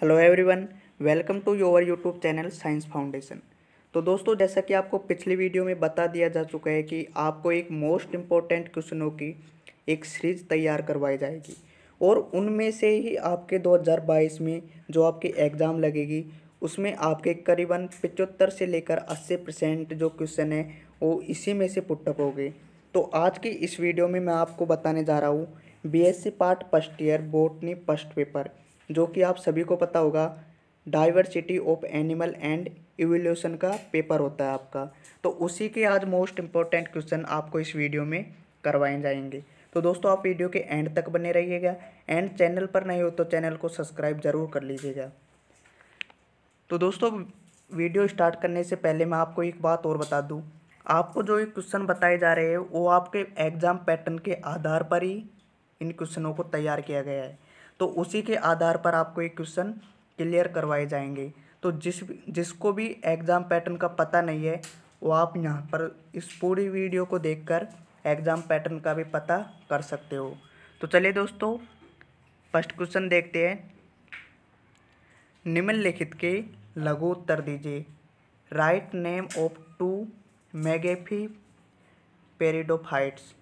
hello everyone welcome to your YouTube channel science foundation तो दोस्तों जैसा कि आपको पिछली वीडियो में बता दिया जा चुका है कि आपको एक मोस्ट इम्पॉर्टेंट क्वेश्चनों की एक सीरीज तैयार करवाई जाएगी और उनमें से ही आपके 2022 में जो आपकी एग्ज़ाम लगेगी उसमें आपके करीबन पचहत्तर से लेकर अस्सी परसेंट जो क्वेश्चन है वो इसी में से पुटअप हो गए तो आज की इस वीडियो में मैं आपको बताने जा रहा हूँ B part first year botany first paper जो कि आप सभी को पता होगा diversity of animal and evolution का पेपर होता है आपका तो उसी के आज मोस्ट इम्पॉर्टेंट क्वेश्चन आपको इस वीडियो में करवाए जाएंगे तो दोस्तों आप वीडियो के एंड तक बने रहिएगा एंड चैनल पर नहीं हो तो चैनल को सब्सक्राइब ज़रूर कर लीजिएगा तो दोस्तों वीडियो स्टार्ट करने से पहले मैं आपको एक बात और बता दूं आपको जो ये क्वेश्चन बताए जा रहे हैं वो आपके एग्ज़ाम पैटर्न के आधार पर ही इन क्वेश्चनों को तैयार किया गया है तो उसी के आधार पर आपको ये क्वेश्चन क्लियर करवाए जाएंगे तो जिस जिसको भी एग्ज़ाम पैटर्न का पता नहीं है वो आप यहाँ पर इस पूरी वीडियो को देखकर एग्ज़ाम पैटर्न का भी पता कर सकते हो तो चलिए दोस्तों फर्स्ट क्वेश्चन देखते हैं निम्नलिखित के लघु उत्तर दीजिए राइट नेम ऑफ टू मैगेफी पेरिडोफाइट्स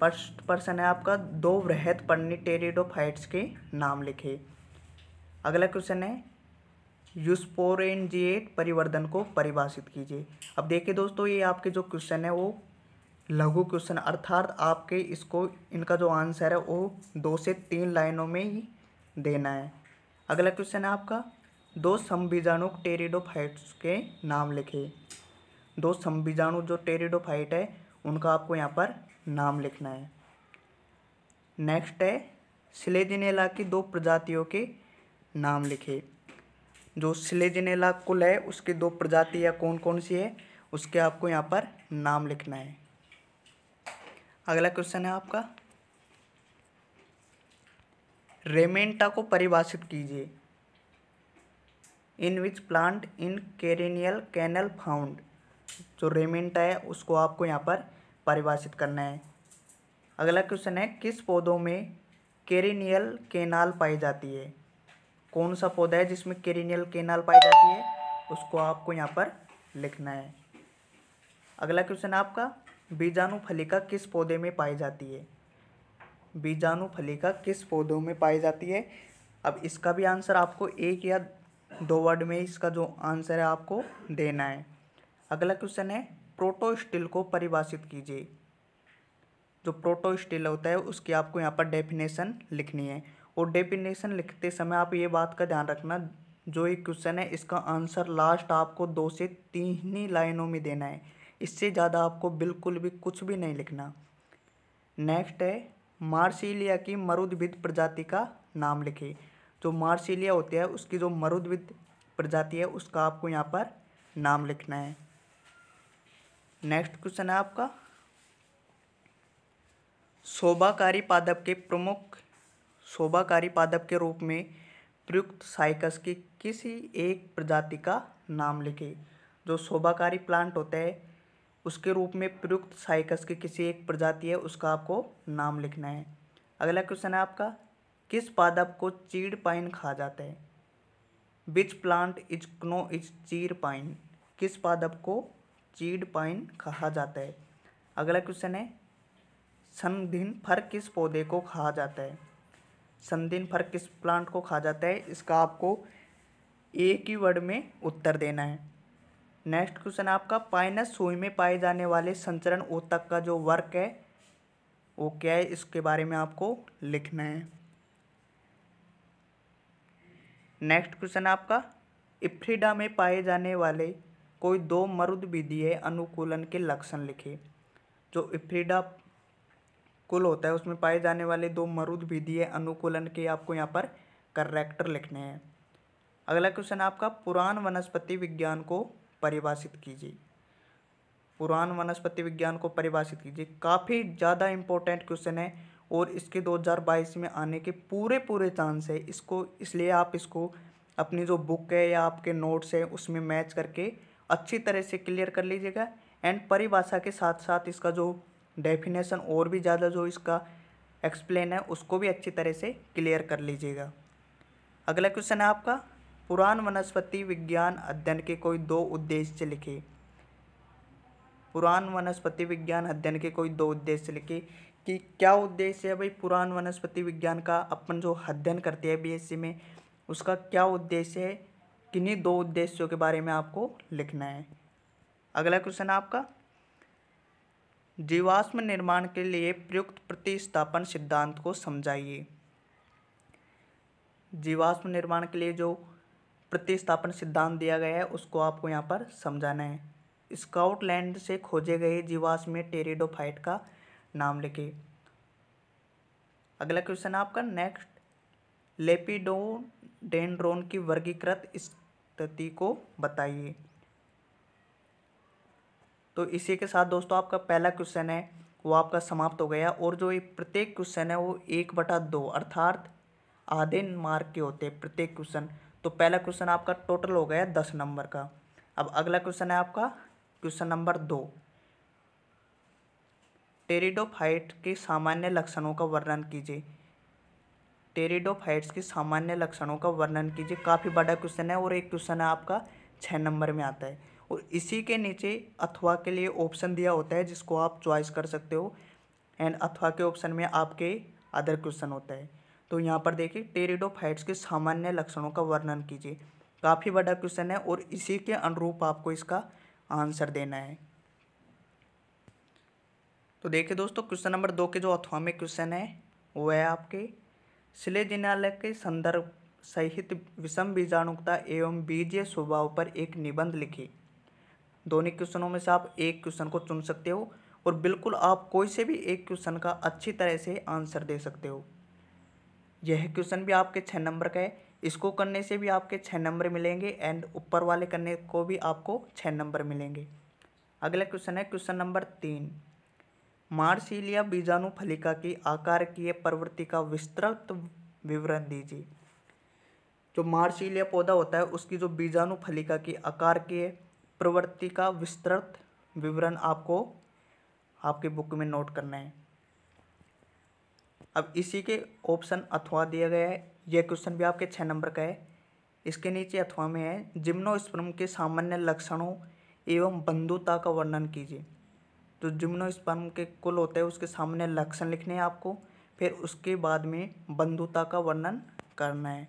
फर्स्ट पर्सन है आपका दो वृहद फाइट्स के नाम लिखे अगला क्वेश्चन है यूसपोर एन जी एट परिवर्धन को परिभाषित कीजिए अब देखिए दोस्तों ये आपके जो क्वेश्चन है वो लघु क्वेश्चन अर्थात आपके इसको इनका जो आंसर है वो दो से तीन लाइनों में ही देना है अगला क्वेश्चन है आपका दो टेरिडो टेरिडोफाइट्स के नाम लिखे दो संबीजाणु जो टेरिडोफाइट है उनका आपको यहाँ पर नाम लिखना है नेक्स्ट है सिलेजिनेला की दो प्रजातियों के नाम लिखे जो सिलेजिनेला कुल है उसकी दो प्रजातियाँ कौन कौन सी है उसके आपको यहाँ पर नाम लिखना है अगला क्वेश्चन है आपका रेमेंटा को परिभाषित कीजिए in which plant in cranial canal found जो रेमेंटा है उसको आपको यहाँ पर परिभाषित करना है अगला क्वेश्चन है किस पौधों में केरिनियल केनाल पाई जाती है कौन सा पौधा है जिसमें केरिनियल केनाल पाई जाती है उसको आपको यहाँ पर लिखना है अगला क्वेश्चन है आपका बीजाणु फलिका किस पौधे में पाई जाती है बीजाणु फलिका किस पौधों में पाई जाती है अब इसका भी आंसर आपको एक या दो वर्ड में इसका जो आंसर है आपको देना है अगला क्वेश्चन है प्रोटोस्टिल को परिभाषित कीजिए जो प्रोटोस्टिल होता है उसकी आपको यहाँ पर डेफिनेशन लिखनी है और डेफिनेशन लिखते समय आप ये बात का ध्यान रखना जो ये क्वेश्चन है इसका आंसर लास्ट आपको दो से तीन ही लाइनों में देना है इससे ज़्यादा आपको बिल्कुल भी कुछ भी नहीं लिखना नेक्स्ट है मार्सिलिया की मरुद्विद प्रजाति का नाम लिखे जो मार्सिलिया होती है उसकी जो मरुद्विद प्रजाति है उसका आपको यहाँ पर नाम लिखना है नेक्स्ट क्वेश्चन है आपका शोभाकारी पादप के प्रमुख शोभाकारी पादप के रूप में प्रयुक्त साइकस की किसी एक प्रजाति का नाम लिखे जो शोभाकारी प्लांट होता है उसके रूप में प्रयुक्त साइकस की किसी एक प्रजाति है उसका आपको नाम लिखना है अगला क्वेश्चन है आपका किस पादप को चीड़ पाइन खा जाता है which plant is known is chir pine किस पादप को चीड पाइन कहा जाता है अगला क्वेश्चन है संधिन फर किस पौधे को खा जाता है संधिन फर किस प्लांट को खा जाता है इसका आपको एक ही वर्ड में उत्तर देना है नेक्स्ट क्वेश्चन आपका पाइनस सोई में पाए जाने वाले संचरण ओतक का जो वर्क है वो क्या है इसके बारे में आपको लिखना है नेक्स्ट क्वेश्चन आपका इफ्रीडा में पाए जाने वाले कोई दो मरुद विधीय अनुकूलन के लक्षण लिखे जो इफ्रीडा कुल होता है उसमें पाए जाने वाले दो मरुद विधीय अनुकूलन के आपको यहाँ पर करेक्टर लिखने हैं अगला क्वेश्चन आपका पुराण वनस्पति विज्ञान को परिभाषित कीजिए पुराण वनस्पति विज्ञान को परिभाषित कीजिए काफ़ी ज़्यादा इम्पोर्टेंट क्वेश्चन है और इसके 2022 में आने के पूरे पूरे चांस है इसको इसलिए आप इसको अपनी जो बुक है या आपके नोट्स हैं उसमें मैच करके अच्छी तरह से क्लियर कर लीजिएगा एंड परिभाषा के साथ साथ इसका जो डेफिनेशन और भी ज़्यादा जो इसका एक्सप्लेन है उसको भी अच्छी तरह से क्लियर कर लीजिएगा अगला क्वेश्चन है आपका पुराण वनस्पति विज्ञान अध्ययन के कोई दो उद्देश्य लिखे पुराण वनस्पति विज्ञान अध्ययन के कोई दो उद्देश्य लिखे कि क्या उद्देश्य है भाई पुराण वनस्पति विज्ञान का अपन जो अध्ययन करते हैं बीएससी में उसका क्या उद्देश्य है किन्हीं दो उद्देश्यों के बारे में आपको लिखना है अगला क्वेश्चन आपका जीवाश्म निर्माण के लिए प्रयुक्त प्रतिस्थापन सिद्धांत को समझाइए जीवाश्म निर्माण के लिए जो प्रतिस्थापन सिद्धांत दिया गया है उसको आपको यहाँ पर समझाना है स्काउटलैंड से खोजे गए जीवाश्म में टेरिडोफाइट का नाम लिखे अगला क्वेश्चन आपका नेक्स्ट लेपिडोडेंड्रोन की वर्गीकृत पद्धति को बताइए तो इसी के साथ दोस्तों आपका पहला क्वेश्चन है वो आपका समाप्त हो गया और जो ये प्रत्येक क्वेश्चन है वो एक बटा दो अर्थात आधे मार्क के होते हैं प्रत्येक क्वेश्चन तो पहला क्वेश्चन आपका टोटल हो गया दस नंबर का अब अगला क्वेश्चन है आपका क्वेश्चन नंबर दो टेरिडोफाइट के सामान्य लक्षणों का वर्णन कीजिए टेरिडोफाइट्स के सामान्य लक्षणों का वर्णन कीजिए काफ़ी बड़ा क्वेश्चन है और एक क्वेश्चन है आपका छः नंबर में आता है और इसी के नीचे अथवा के लिए ऑप्शन दिया होता है जिसको आप चॉइस कर सकते हो एंड अथवा के ऑप्शन में आपके अदर क्वेश्चन होता है तो यहाँ पर देखिए टेरिडोफाइट्स के सामान्य लक्षणों का वर्णन कीजिए काफ़ी बड़ा क्वेश्चन है और इसी के अनुरूप आपको इसका आंसर देना है तो देखिए दोस्तों क्वेश्चन नंबर दो के जो अथवा में क्वेश्चन है वो है आपके शिलेजिनालय के संदर्भ सहित विषम बीजाणुकता एवं बीजीय स्वभाव पर एक निबंध लिखी दोनों क्वेश्चनों में से आप एक क्वेश्चन को चुन सकते हो और बिल्कुल आप कोई से भी एक क्वेश्चन का अच्छी तरह से आंसर दे सकते हो यह क्वेश्चन भी आपके छः नंबर का है इसको करने से भी आपके छः नंबर मिलेंगे एंड ऊपर वाले करने को भी आपको छः नंबर मिलेंगे अगला क्वेश्चन है क्वेश्चन नंबर तीन मार्सिलिया बीजाणु फलिका की आकार की प्रवृत्ति का विस्तृत विवरण दीजिए जो मार्सिलिया पौधा होता है उसकी जो बीजाणु फलिका की आकार की प्रवृत्ति का विस्तृत विवरण आपको आपके बुक में नोट करना है अब इसी के ऑप्शन अथवा दिया गया है यह क्वेश्चन भी आपके छः नंबर का है इसके नीचे अथवा में है जिम्नोस्पर्म के सामान्य लक्षणों एवं बंधुता का वर्णन कीजिए तो स्पर्म के कुल होते हैं उसके सामने लक्षण लिखने हैं आपको फिर उसके बाद में बंधुता का वर्णन करना है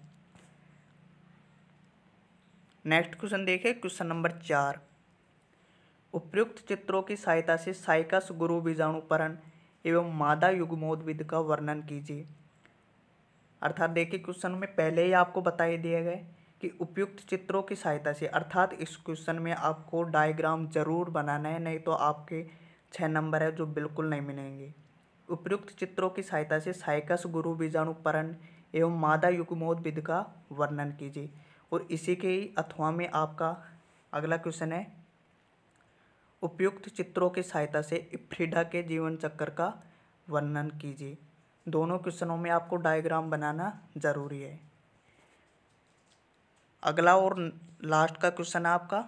नेक्स्ट क्वेश्चन देखें क्वेश्चन नंबर चार उपयुक्त चित्रों की सहायता से साइकस गुरु बीजाणुपरण एवं मादा युगमोदविद का वर्णन कीजिए अर्थात देखिए क्वेश्चन में पहले ही आपको बताई दिया गया कि उपयुक्त चित्रों की सहायता से अर्थात इस क्वेश्चन में आपको डायग्राम जरूर बनाना है नहीं तो आपके छः नंबर है जो बिल्कुल नहीं मिलेंगे उपयुक्त चित्रों की सहायता से साइकस गुरु बीजाणुपरण एवं मादा युगमोद विध का वर्णन कीजिए और इसी के ही अथवा में आपका अगला क्वेश्चन है उपयुक्त चित्रों की सहायता से इफ्रीडा के जीवन चक्र का वर्णन कीजिए दोनों क्वेश्चनों में आपको डायग्राम बनाना ज़रूरी है अगला और लास्ट का क्वेश्चन है आपका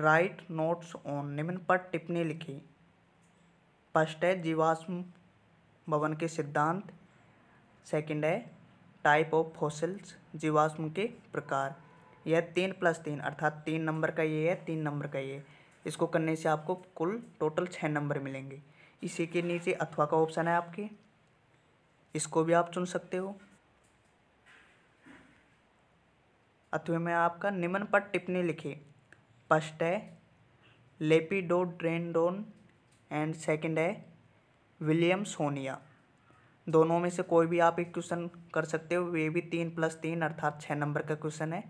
राइट नोट्स ऑन निम्न पर टिप्पणी लिखी फर्स्ट है जीवाश्म भवन के सिद्धांत सेकंड है टाइप ऑफ फॉसिल्स जीवाश्म के प्रकार यह तीन प्लस तीन अर्थात तीन नंबर का ये है तीन नंबर का ये इसको करने से आपको कुल टोटल छः नंबर मिलेंगे इसी के नीचे अथवा का ऑप्शन है आपके इसको भी आप चुन सकते हो अथवा में आपका निम्न पर टिप्पणी लिखी फर्स्ट है लेपिडोड्रेंडोन एंड सेकंड है विलियम सोनिया दोनों में से कोई भी आप एक क्वेश्चन कर सकते हो ये भी तीन प्लस तीन अर्थात छः नंबर का क्वेश्चन है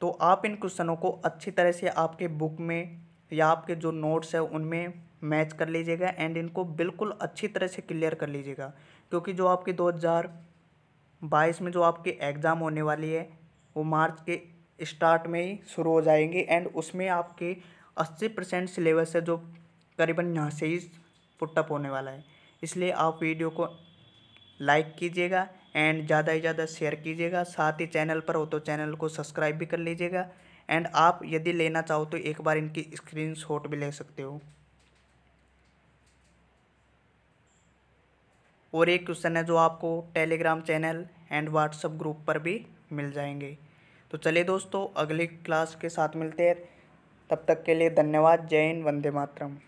तो आप इन क्वेश्चनों को अच्छी तरह से आपके बुक में या आपके जो नोट्स हैं उनमें मैच कर लीजिएगा एंड इनको बिल्कुल अच्छी तरह से क्लियर कर लीजिएगा क्योंकि जो आपके 2022 में जो आपके एग्ज़ाम होने वाली है वो मार्च के स्टार्ट में ही शुरू हो जाएंगे एंड उसमें आपके अस्सी परसेंट सिलेबस है जो करीबन यहाँ से ही पुटअप होने वाला है इसलिए आप वीडियो को लाइक कीजिएगा एंड ज़्यादा से ज़्यादा शेयर कीजिएगा साथ ही चैनल पर हो तो चैनल को सब्सक्राइब भी कर लीजिएगा एंड आप यदि लेना चाहो तो एक बार इनकी स्क्रीन भी ले सकते हो और एक क्वेश्चन है जो आपको Telegram channel and WhatsApp group पर भी मिल जाएंगे तो चलिए दोस्तों अगली क्लास के साथ मिलते हैं तब तक के लिए धन्यवाद जय हिंद वंदे मातरम